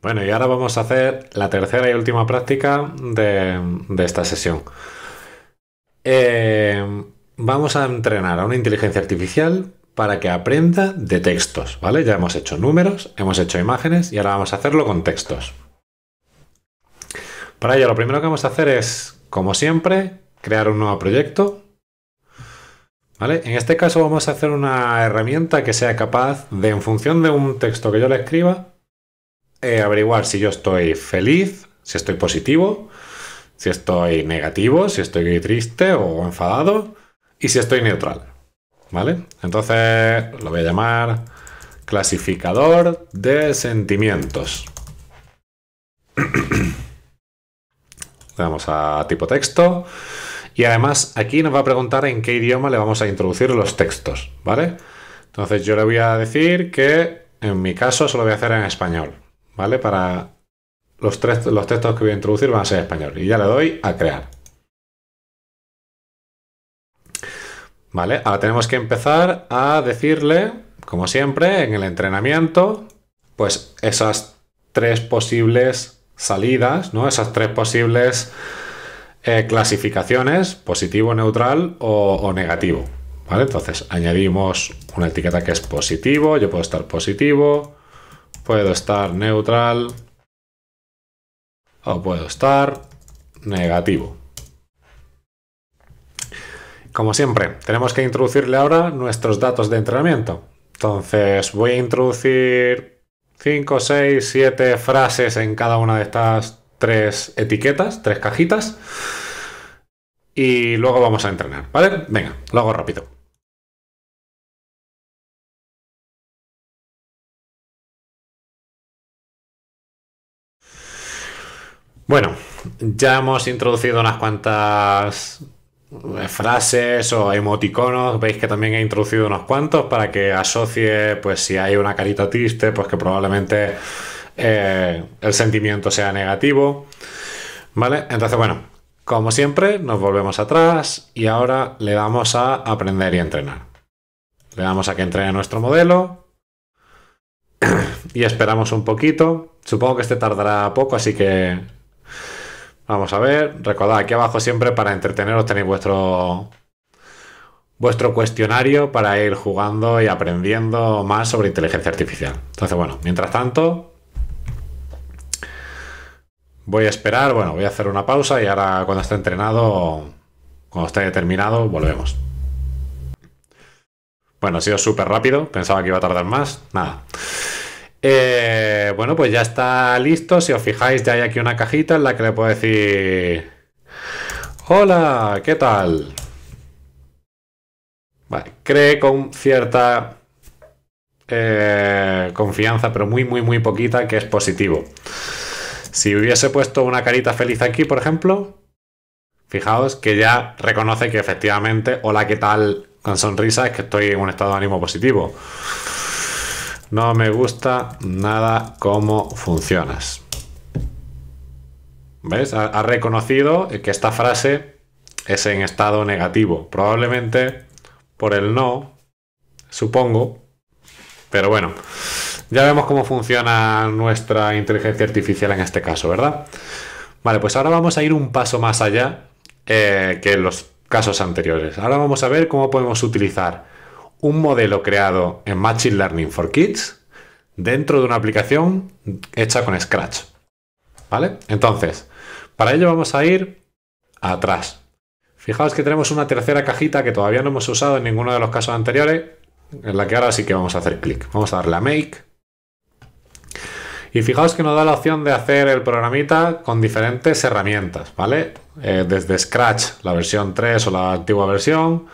Bueno, y ahora vamos a hacer la tercera y última práctica de, esta sesión. Eh, vamos a entrenar a una inteligencia artificial para que aprenda de textos, ¿vale? Ya hemos hecho números, hemos hecho imágenes y ahora vamos a hacerlo con textos. Para ello, lo primero que vamos a hacer es, como siempre, crear un nuevo proyecto. ¿Vale? En este caso vamos a hacer una herramienta que sea capaz de, en función de un texto que yo le escriba, eh, averiguar si yo estoy feliz, si estoy positivo, si estoy negativo, si estoy triste o enfadado y si estoy neutral. ¿Vale? Entonces lo voy a llamar clasificador de sentimientos. Vamos a tipo texto. Y además aquí nos va a preguntar en qué idioma le vamos a introducir los textos, ¿vale? Entonces yo le voy a decir que en mi caso se lo voy a hacer en español. ¿vale? Para los, los textos que voy a introducir van a ser español. Y ya le doy a crear. ¿Vale? Ahora tenemos que empezar a decirle, como siempre, en el entrenamiento, pues esas tres posibles salidas, ¿no? Esas tres posibles eh, clasificaciones, positivo, neutral o, o negativo. ¿Vale? Entonces añadimos una etiqueta que es positivo, yo puedo estar positivo, Puedo estar neutral o puedo estar negativo. Como siempre, tenemos que introducirle ahora nuestros datos de entrenamiento. Entonces voy a introducir 5, 6, 7 frases en cada una de estas tres etiquetas, tres cajitas. Y luego vamos a entrenar, ¿vale? Venga, lo hago rápido. Bueno, ya hemos introducido unas cuantas eh, frases o emoticonos, veis que también he introducido unos cuantos para que asocie, pues si hay una carita triste, pues que probablemente eh, el sentimiento sea negativo. ¿Vale? Entonces, bueno, como siempre, nos volvemos atrás y ahora le damos a aprender y entrenar. Le damos a que entrene nuestro modelo y esperamos un poquito. Supongo que este tardará poco, así que Vamos a ver, recordad aquí abajo siempre para entreteneros tenéis vuestro vuestro cuestionario para ir jugando y aprendiendo más sobre inteligencia artificial. Entonces, bueno, mientras tanto, voy a esperar, bueno, voy a hacer una pausa y ahora cuando esté entrenado, cuando esté terminado, volvemos. Bueno, ha sido súper rápido, pensaba que iba a tardar más, nada. Eh, bueno, pues ya está listo. Si os fijáis, ya hay aquí una cajita en la que le puedo decir... Hola, ¿qué tal? Vale, cree con cierta eh, confianza, pero muy, muy, muy poquita, que es positivo. Si hubiese puesto una carita feliz aquí, por ejemplo, fijaos que ya reconoce que efectivamente, hola, ¿qué tal? Con sonrisa es que estoy en un estado de ánimo positivo. No me gusta nada cómo funcionas. ¿Ves? Ha, reconocido que esta frase es en estado negativo. Probablemente por el no, supongo. Pero bueno, ya vemos cómo funciona nuestra inteligencia artificial en este caso, ¿verdad? Vale, pues ahora vamos a ir un paso más allá eh, que en los casos anteriores. Ahora vamos a ver cómo podemos utilizar un modelo creado en Machine Learning for Kids dentro de una aplicación hecha con Scratch. ¿Vale? Entonces, para ello vamos a ir atrás. Fijaos que tenemos una tercera cajita que todavía no hemos usado en ninguno de los casos anteriores, en la que ahora sí que vamos a hacer clic. Vamos a darle a Make. Y fijaos que nos da la opción de hacer el programita con diferentes herramientas, ¿vale? Eh, desde Scratch, la versión 3 o la antigua versión,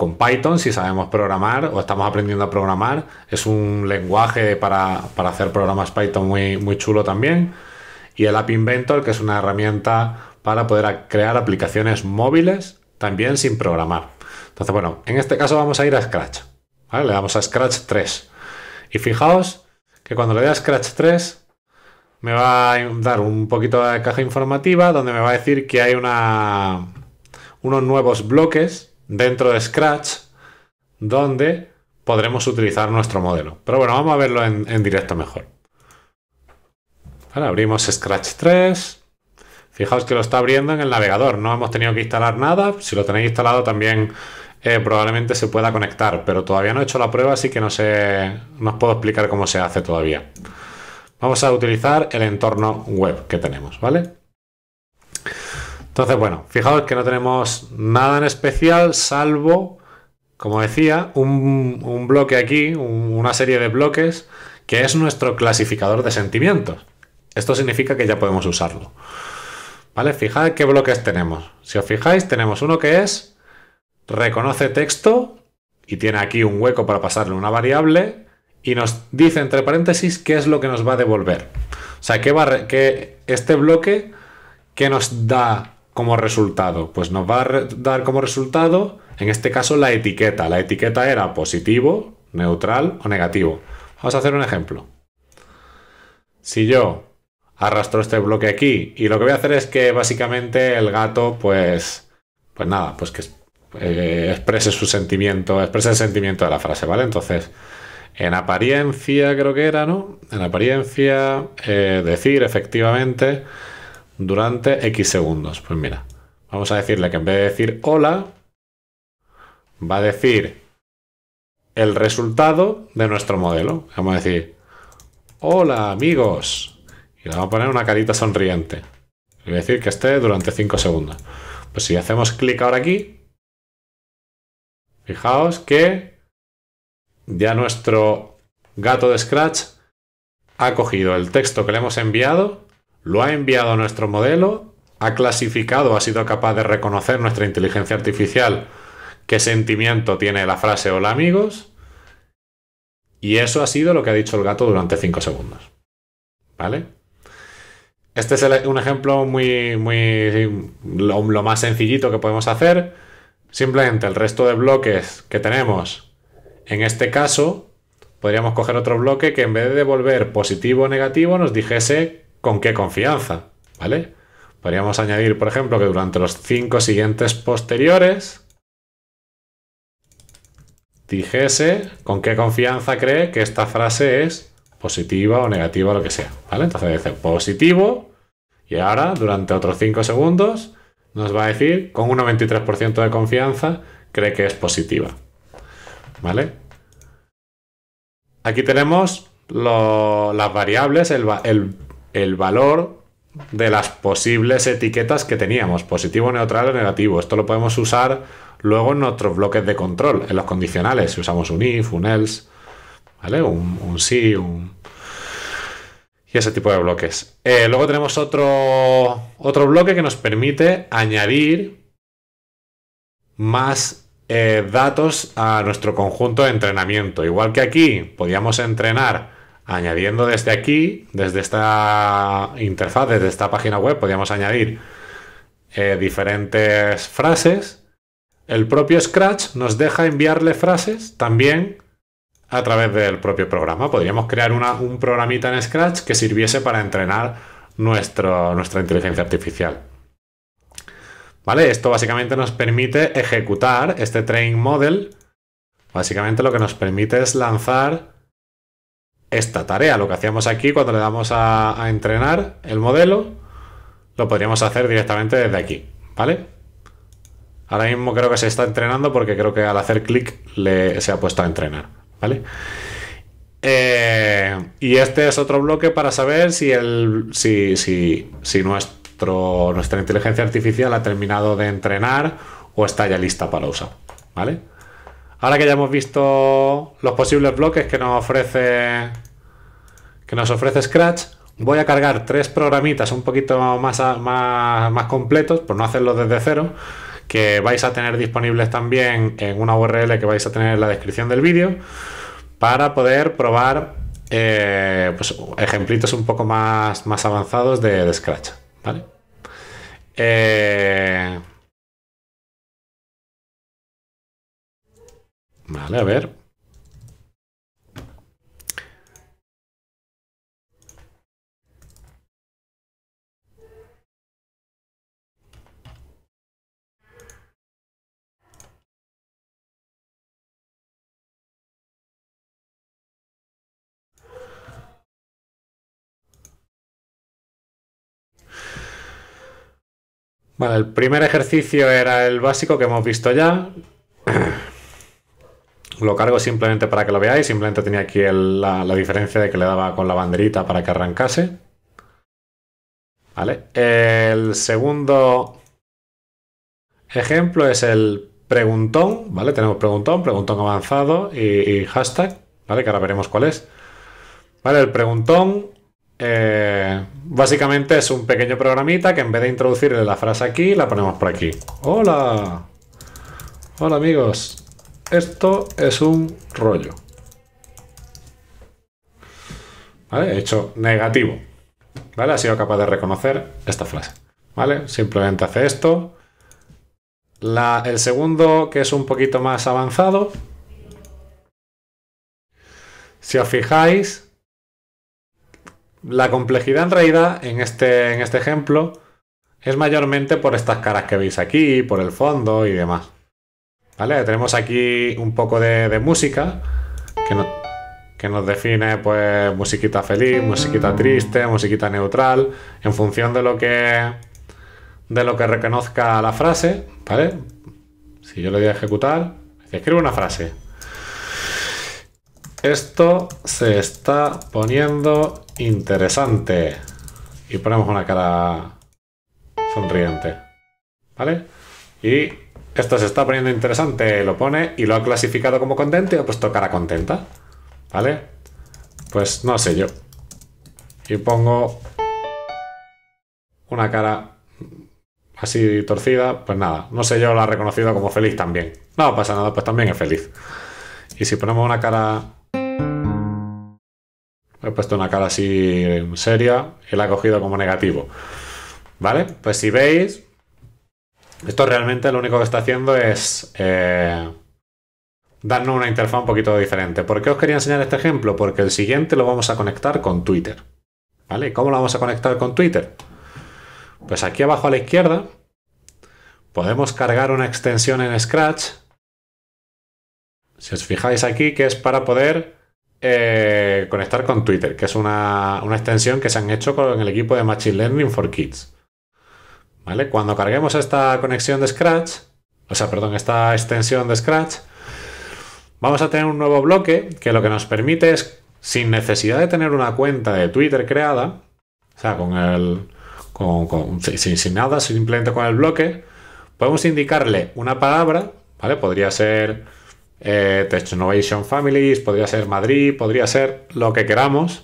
con Python, si sabemos programar o estamos aprendiendo a programar. Es un lenguaje para, hacer programas Python muy, muy chulo también. Y el App Inventor, que es una herramienta para poder crear aplicaciones móviles también sin programar. Entonces, bueno, en este caso vamos a ir a Scratch. Le damos a Scratch 3. Y fijaos que cuando le dé a Scratch 3 me va a dar un poquito de caja informativa donde me va a decir que hay una, unos nuevos bloques dentro de Scratch donde podremos utilizar nuestro modelo. Pero bueno, vamos a verlo en, directo mejor. abrimos Scratch 3. Fijaos que lo está abriendo en el navegador. No hemos tenido que instalar nada. Si lo tenéis instalado también eh, probablemente se pueda conectar. Pero todavía no he hecho la prueba, así que no, sé, no os puedo explicar cómo se hace todavía. Vamos a utilizar el entorno web que tenemos, ¿vale? Entonces, bueno, fijaos que no tenemos nada en especial, salvo, como decía, un, bloque aquí, una serie de bloques, que es nuestro clasificador de sentimientos. Esto significa que ya podemos usarlo. ¿Vale? Fijad qué bloques tenemos. Si os fijáis, tenemos uno que es reconoce texto y tiene aquí un hueco para pasarle una variable y nos dice entre paréntesis qué es lo que nos va a devolver. O sea, que va, este bloque que nos da como resultado? Pues nos va a dar como resultado, en este caso, la etiqueta. La etiqueta era positivo, neutral o negativo. Vamos a hacer un ejemplo. Si yo arrastro este bloque aquí y lo que voy a hacer es que básicamente el gato, pues, pues nada, pues que eh, exprese su sentimiento, exprese el sentimiento de la frase, ¿vale? Entonces, en apariencia creo que era, ¿no? En apariencia, eh, decir efectivamente durante X segundos. Pues mira, vamos a decirle que en vez de decir hola, va a decir el resultado de nuestro modelo. Vamos a decir, hola amigos. Y le vamos a poner una carita sonriente. y voy a decir que esté durante 5 segundos. Pues si hacemos clic ahora aquí, fijaos que ya nuestro gato de Scratch ha cogido el texto que le hemos enviado lo ha enviado a nuestro modelo, ha clasificado, ha sido capaz de reconocer nuestra inteligencia artificial qué sentimiento tiene la frase hola amigos. Y eso ha sido lo que ha dicho el gato durante 5 segundos. ¿Vale? Este es un ejemplo muy, muy lo, lo más sencillito que podemos hacer. Simplemente el resto de bloques que tenemos, en este caso, podríamos coger otro bloque que en vez de devolver positivo o negativo nos dijese con qué confianza, ¿vale? Podríamos añadir, por ejemplo, que durante los cinco siguientes posteriores dijese con qué confianza cree que esta frase es positiva o negativa lo que sea, ¿vale? Entonces dice positivo y ahora durante otros cinco segundos nos va a decir con un 93% de confianza cree que es positiva, ¿vale? Aquí tenemos las variables, el, el el valor de las posibles etiquetas que teníamos, positivo, neutral o negativo. Esto lo podemos usar luego en nuestros bloques de control, en los condicionales, si usamos un if, un else, ¿vale? Un, un sí, un... Y ese tipo de bloques. Eh, luego tenemos otro, otro bloque que nos permite añadir más eh, datos a nuestro conjunto de entrenamiento. Igual que aquí podíamos entrenar añadiendo desde aquí, desde esta interfaz, desde esta página web, podríamos añadir eh, diferentes frases. El propio Scratch nos deja enviarle frases también a través del propio programa. Podríamos crear un programita en Scratch que sirviese para entrenar nuestra inteligencia artificial. ¿Vale? Esto básicamente nos permite ejecutar este train model. Básicamente lo que nos permite es lanzar esta tarea. Lo que hacíamos aquí cuando le damos a, entrenar el modelo, lo podríamos hacer directamente desde aquí, ¿vale? Ahora mismo creo que se está entrenando porque creo que al hacer clic le, se ha puesto a entrenar, ¿vale? Eh, y este es otro bloque para saber si, el, si, si nuestro, nuestra inteligencia artificial ha terminado de entrenar o está ya lista para usar, ¿vale? Ahora que ya hemos visto los posibles bloques que nos ofrece que nos ofrece Scratch, voy a cargar tres programitas un poquito más, más, completos, por no hacerlo desde cero, que vais a tener disponibles también en una URL que vais a tener en la descripción del vídeo, para poder probar eh, pues, ejemplitos un poco más, más avanzados de, Scratch. ¿vale? Eh, Vale, a ver. Vale, el primer ejercicio era el básico que hemos visto ya. lo cargo simplemente para que lo veáis. Simplemente tenía aquí la, diferencia de que le daba con la banderita para que arrancase. ¿Vale? El segundo ejemplo es el preguntón, ¿vale? Tenemos preguntón, preguntón avanzado y, hashtag, ¿vale? Que ahora veremos cuál es. ¿Vale? El preguntón eh, básicamente es un pequeño programita que en vez de introducirle la frase aquí, la ponemos por aquí. ¡Hola! Hola amigos, esto es un rollo. He hecho negativo. ¿Vale? Ha sido capaz de reconocer esta frase. ¿Vale? Simplemente hace esto. La, el segundo, que es un poquito más avanzado. Si os fijáis, la complejidad en realidad en este, en este ejemplo es mayormente por estas caras que veis aquí, por el fondo y demás. Tenemos aquí un poco de, música que, nos define pues musiquita feliz, musiquita triste, musiquita neutral, en función de lo que de lo que reconozca la frase, ¿vale? Si yo le doy a ejecutar, escribo una frase. Esto se está poniendo interesante. Y ponemos una cara sonriente. ¿Vale? Y esto se está poniendo interesante, lo pone y lo ha clasificado como contente y ha puesto cara contenta. ¿Vale? Pues no sé yo. Y pongo una cara así torcida, pues nada. No sé yo, la ha reconocido como feliz también. No pasa nada, pues también es feliz. Y si ponemos una cara... He puesto una cara así seria y la ha cogido como negativo. ¿Vale? Pues si veis, esto realmente lo único que está haciendo es eh, darnos una interfaz un poquito diferente. ¿Por qué os quería enseñar este ejemplo? Porque el siguiente lo vamos a conectar con Twitter. ¿Vale? ¿Cómo lo vamos a conectar con Twitter? Pues aquí abajo a la izquierda podemos cargar una extensión en Scratch. Si os fijáis aquí, que es para poder eh, conectar con Twitter, que es una, una extensión que se han hecho con el equipo de Machine Learning for Kids. Cuando carguemos esta conexión de Scratch, o sea, perdón, esta extensión de Scratch, vamos a tener un nuevo bloque que lo que nos permite es, sin necesidad de tener una cuenta de Twitter creada, o sea, con el, sin, nada, simplemente con el bloque, podemos indicarle una palabra, ¿vale? Podría ser eh, Families, podría ser Madrid, podría ser lo que queramos.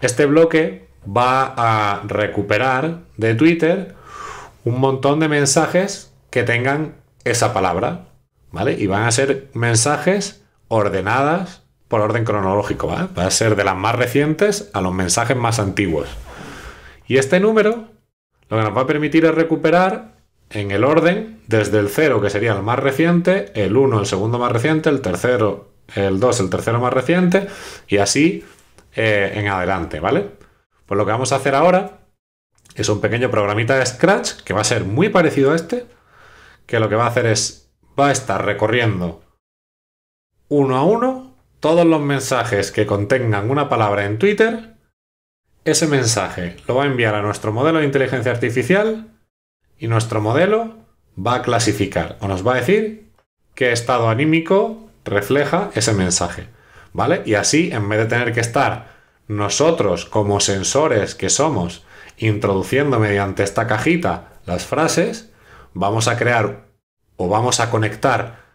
Este bloque va a recuperar de Twitter un montón de mensajes que tengan esa palabra, ¿vale? Y van a ser mensajes ordenadas por orden cronológico, ¿vale? Va a ser de las más recientes a los mensajes más antiguos. Y este número lo que nos va a permitir es recuperar en el orden desde el 0, que sería el más reciente, el 1, el segundo más reciente, el tercero, el 2, el tercero más reciente, y así eh, en adelante, ¿vale? Pues lo que vamos a hacer ahora es un pequeño programita de Scratch que va a ser muy parecido a este, que lo que va a hacer es, va a estar recorriendo uno a uno todos los mensajes que contengan una palabra en Twitter. Ese mensaje lo va a enviar a nuestro modelo de inteligencia artificial y nuestro modelo va a clasificar o nos va a decir qué estado anímico refleja ese mensaje. ¿Vale? Y así, en vez de tener que estar nosotros como sensores que somos introduciendo mediante esta cajita las frases, vamos a crear o vamos a conectar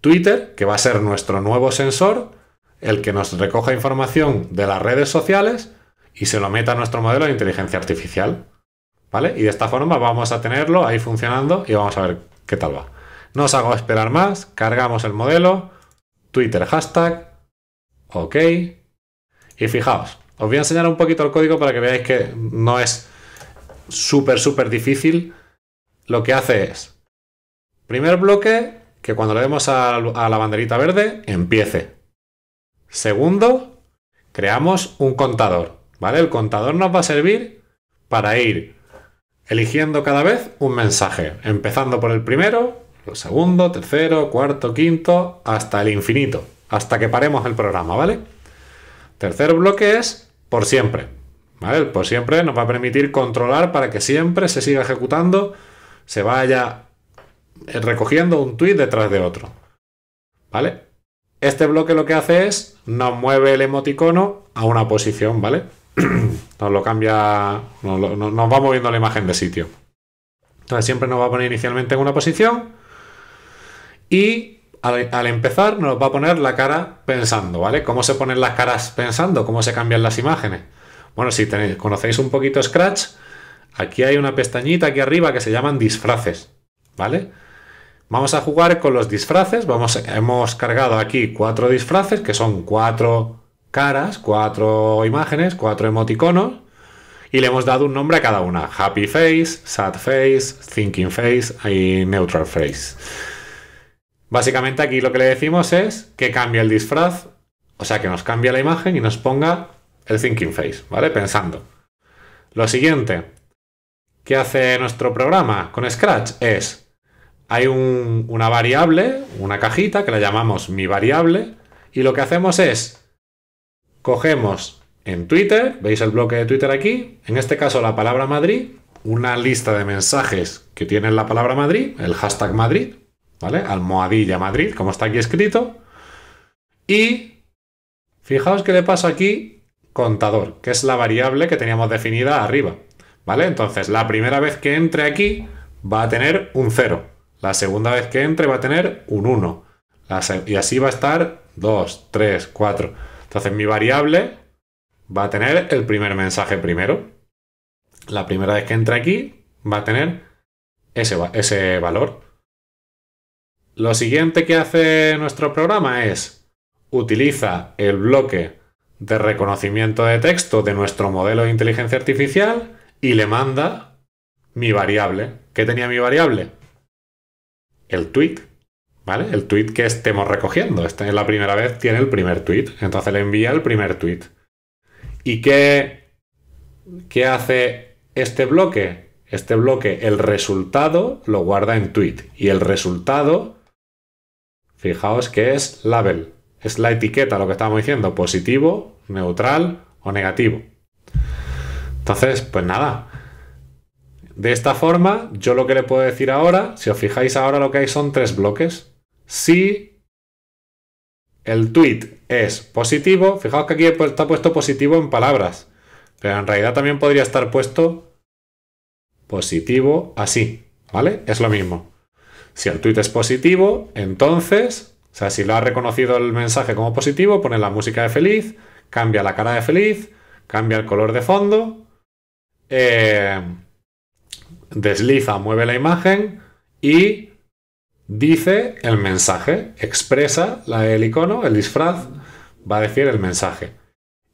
Twitter, que va a ser nuestro nuevo sensor, el que nos recoja información de las redes sociales y se lo meta a nuestro modelo de inteligencia artificial. ¿Vale? Y de esta forma vamos a tenerlo ahí funcionando y vamos a ver qué tal va. No os hago esperar más, cargamos el modelo, Twitter hashtag, ok. Y fijaos, os voy a enseñar un poquito el código para que veáis que no es súper, súper difícil. Lo que hace es, primer bloque, que cuando le demos a, la banderita verde, empiece. Segundo, creamos un contador, ¿vale? El contador nos va a servir para ir eligiendo cada vez un mensaje, empezando por el primero, el segundo, tercero, cuarto, quinto, hasta el infinito, hasta que paremos el programa, ¿vale? Tercer bloque es por siempre. ¿Vale? Por siempre nos va a permitir controlar para que siempre se siga ejecutando, se vaya eh, recogiendo un tweet detrás de otro. ¿Vale? Este bloque lo que hace es nos mueve el emoticono a una posición, ¿vale? nos lo cambia, nos, nos, va moviendo la imagen de sitio. Entonces siempre nos va a poner inicialmente en una posición y al, empezar nos va a poner la cara pensando, ¿vale? ¿Cómo se ponen las caras pensando? ¿Cómo se cambian las imágenes? Bueno, si conocéis un poquito Scratch, aquí hay una pestañita aquí arriba que se llaman disfraces, ¿vale? Vamos a jugar con los disfraces, vamos, hemos cargado aquí cuatro disfraces, que son cuatro caras, cuatro imágenes, cuatro emoticonos, y le hemos dado un nombre a cada una. Happy Face, Sad Face, Thinking Face y Neutral Face. Básicamente aquí lo que le decimos es que cambie el disfraz, o sea, que nos cambie la imagen y nos ponga el thinking face, ¿vale? Pensando. Lo siguiente que hace nuestro programa con Scratch es, hay una variable, una cajita que la llamamos mi variable, y lo que hacemos es, cogemos en Twitter, veis el bloque de Twitter aquí, en este caso la palabra Madrid, una lista de mensajes que tienen la palabra Madrid, el hashtag Madrid, ¿vale? Almohadilla Madrid, como está aquí escrito. Y fijaos que le paso aquí contador, que es la variable que teníamos definida arriba, ¿vale? Entonces, la primera vez que entre aquí va a tener un 0. La segunda vez que entre va a tener un 1. Y así va a estar 2, 3, 4. Entonces, mi variable va a tener el primer mensaje primero. La primera vez que entre aquí va a tener ese, ese valor. Lo siguiente que hace nuestro programa es utiliza el bloque de reconocimiento de texto de nuestro modelo de inteligencia artificial y le manda mi variable. ¿Qué tenía mi variable? El tweet, ¿vale? El tweet que estemos recogiendo. Esta es la primera vez, tiene el primer tweet. Entonces le envía el primer tweet. ¿Y qué, qué hace este bloque? Este bloque, el resultado, lo guarda en tweet. Y el resultado Fijaos que es label. Es la etiqueta lo que estamos diciendo, positivo, neutral o negativo. Entonces, pues nada. De esta forma, yo lo que le puedo decir ahora, si os fijáis ahora lo que hay son tres bloques. Si el tweet es positivo, fijaos que aquí está puesto positivo en palabras, pero en realidad también podría estar puesto positivo así, ¿vale? Es lo mismo. Si el tweet es positivo, entonces, o sea, si lo ha reconocido el mensaje como positivo, pone la música de feliz, cambia la cara de feliz, cambia el color de fondo, eh, desliza, mueve la imagen y dice el mensaje, expresa la, el icono, el disfraz, va a decir el mensaje.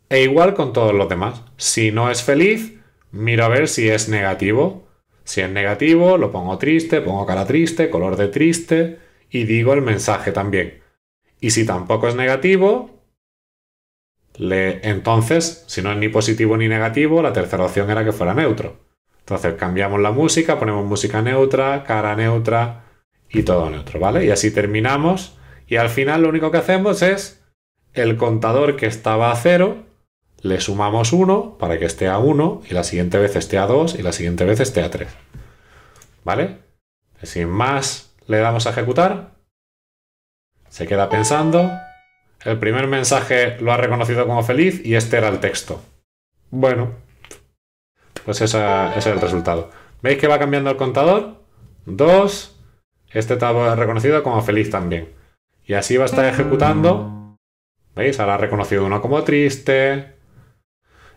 E igual con todos los demás. Si no es feliz, mira a ver si es negativo si es negativo, lo pongo triste, pongo cara triste, color de triste y digo el mensaje también. Y si tampoco es negativo, le... entonces, si no es ni positivo ni negativo, la tercera opción era que fuera neutro. Entonces cambiamos la música, ponemos música neutra, cara neutra y todo neutro, ¿vale? Y así terminamos. Y al final lo único que hacemos es el contador que estaba a cero le sumamos 1 para que esté a 1 y la siguiente vez esté a 2 y la siguiente vez esté a 3. ¿Vale? Sin más, le damos a ejecutar. Se queda pensando. El primer mensaje lo ha reconocido como feliz y este era el texto. Bueno, pues ese, es el resultado. ¿Veis que va cambiando el contador? 2. Este está reconocido como feliz también. Y así va a estar ejecutando. ¿Veis? Ahora ha reconocido uno como triste,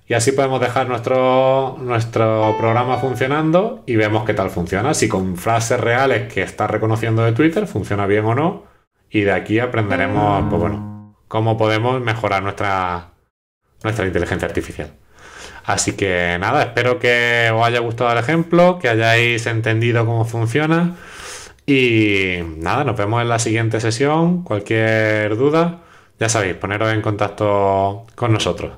y así podemos dejar nuestro, nuestro programa funcionando y vemos qué tal funciona. Si con frases reales que está reconociendo de Twitter funciona bien o no. Y de aquí aprenderemos, mm. pues bueno, cómo podemos mejorar nuestra, nuestra inteligencia artificial. Así que nada, espero que os haya gustado el ejemplo, que hayáis entendido cómo funciona. Y nada, nos vemos en la siguiente sesión. Cualquier duda, ya sabéis, poneros en contacto con nosotros.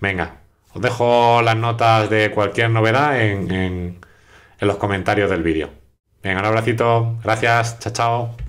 Venga, os dejo las notas de cualquier novedad en, los comentarios del vídeo. Venga, un abracito, gracias, chao, chao.